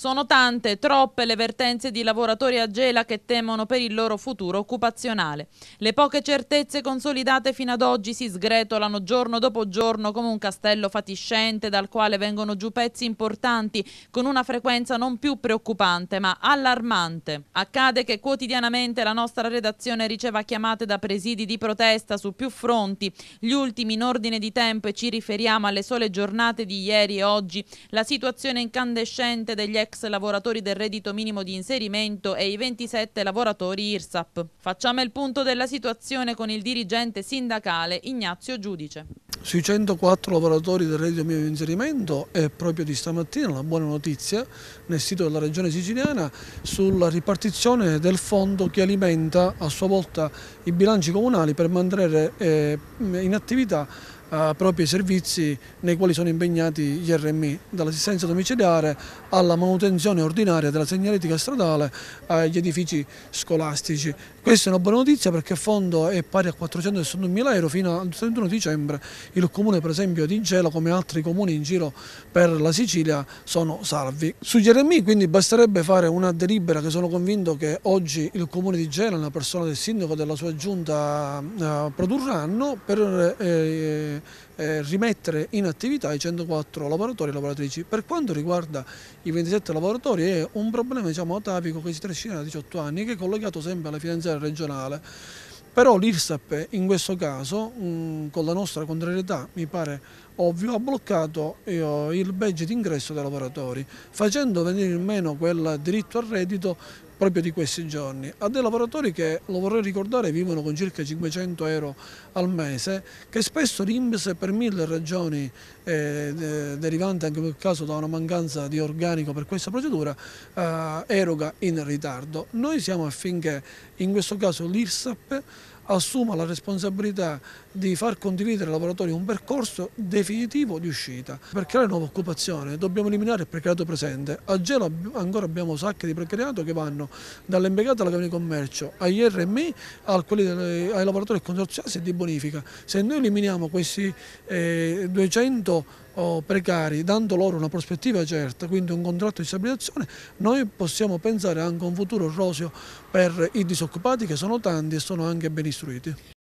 Sono tante, troppe le vertenze di lavoratori a Gela che temono per il loro futuro occupazionale. Le poche certezze consolidate fino ad oggi si sgretolano giorno dopo giorno come un castello fatiscente dal quale vengono giù pezzi importanti con una frequenza non più preoccupante ma allarmante. Accade che quotidianamente la nostra redazione riceva chiamate da presidi di protesta su più fronti, gli ultimi in ordine di tempo e ci riferiamo alle sole giornate di ieri e oggi, la situazione incandescente degli ex ex lavoratori del reddito minimo di inserimento e i 27 lavoratori IRSAP. Facciamo il punto della situazione con il dirigente sindacale Ignazio Giudice. Sui 104 lavoratori del reddito minimo di inserimento è proprio di stamattina la buona notizia nel sito della regione siciliana sulla ripartizione del fondo che alimenta a sua volta i bilanci comunali per mantenere eh, in attività eh, propri servizi nei quali sono impegnati gli RMI, dall'assistenza domiciliare alla manutenzione ordinaria della segnaletica stradale agli edifici scolastici. Questa è una buona notizia perché il fondo è pari a 461.000 euro fino al 31 dicembre. Il comune per esempio di Gela come altri comuni in giro per la Sicilia sono salvi. Sugli RMI quindi basterebbe fare una delibera che sono convinto che oggi il comune di Gela, nella persona del sindaco e della sua giunta eh, produrranno per eh, anche eh, rimettere in attività i 104 lavoratori e lavoratrici. Per quanto riguarda i 27 lavoratori è un problema diciamo, atavico che si trascina da 18 anni e che è collegato sempre alla finanziaria regionale. Però l'IRSAP in questo caso, mm, con la nostra contrarietà, mi pare ovvio, ha bloccato eh, il badge d'ingresso dei lavoratori, facendo venire in meno quel diritto al reddito proprio di questi giorni, a dei lavoratori che, lo vorrei ricordare, vivono con circa 500 euro al mese, che spesso l'Inps per mille ragioni eh, derivanti anche in quel caso da una mancanza di organico per questa procedura, eh, eroga in ritardo. Noi siamo affinché in questo caso l'IRSAP assuma la responsabilità di far condividere ai lavoratori un percorso definitivo di uscita. Per creare nuova occupazione dobbiamo eliminare il precariato presente. A Gela ancora abbiamo sacche di precariato che vanno dall'impiegato alla Camera di Commercio, agli RMI, ai lavoratori consorziati e di bonifica. Se noi eliminiamo questi eh, 200 o precari, dando loro una prospettiva certa, quindi un contratto di stabilizzazione, noi possiamo pensare anche a un futuro roseo per i disoccupati che sono tanti e sono anche ben istruiti.